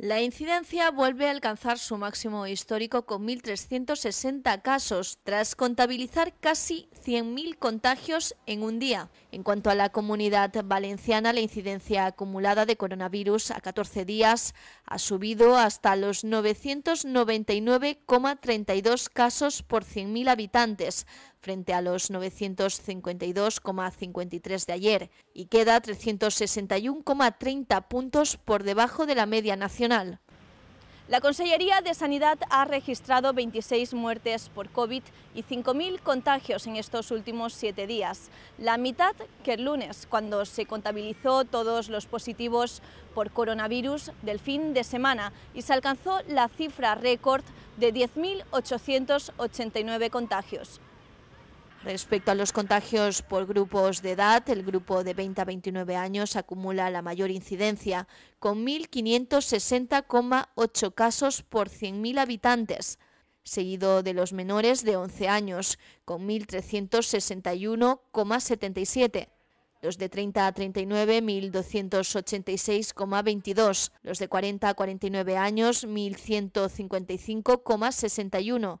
La incidencia vuelve a alcanzar su máximo histórico con 1.360 casos, tras contabilizar casi 100.000 contagios en un día. En cuanto a la comunidad valenciana, la incidencia acumulada de coronavirus a 14 días ha subido hasta los 999,32 casos por 100.000 habitantes, frente a los 952,53 de ayer y queda 361,30 puntos por debajo de la media nacional. La Consellería de Sanidad ha registrado 26 muertes por COVID y 5.000 contagios en estos últimos siete días, la mitad que el lunes, cuando se contabilizó todos los positivos por coronavirus del fin de semana y se alcanzó la cifra récord de 10.889 contagios. Respecto a los contagios por grupos de edad, el grupo de 20 a 29 años acumula la mayor incidencia, con 1.560,8 casos por 100.000 habitantes, seguido de los menores de 11 años, con 1.361,77. Los de 30 a 39, 1.286,22. Los de 40 a 49 años, 1.155,61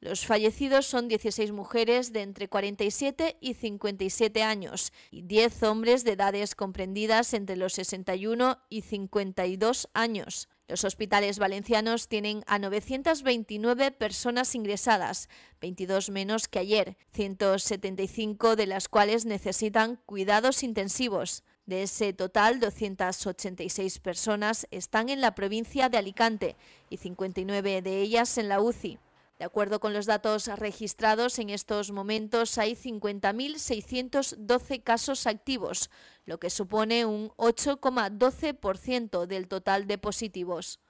Los fallecidos son 16 mujeres de entre 47 y 57 años y 10 hombres de edades comprendidas entre los 61 y 52 años. Los hospitales valencianos tienen a 929 personas ingresadas, 22 menos que ayer, 175 de las cuales necesitan cuidados intensivos. De ese total, 286 personas están en la provincia de Alicante y 59 de ellas en la UCI. De acuerdo con los datos registrados, en estos momentos hay 50.612 casos activos, lo que supone un 8,12% del total de positivos.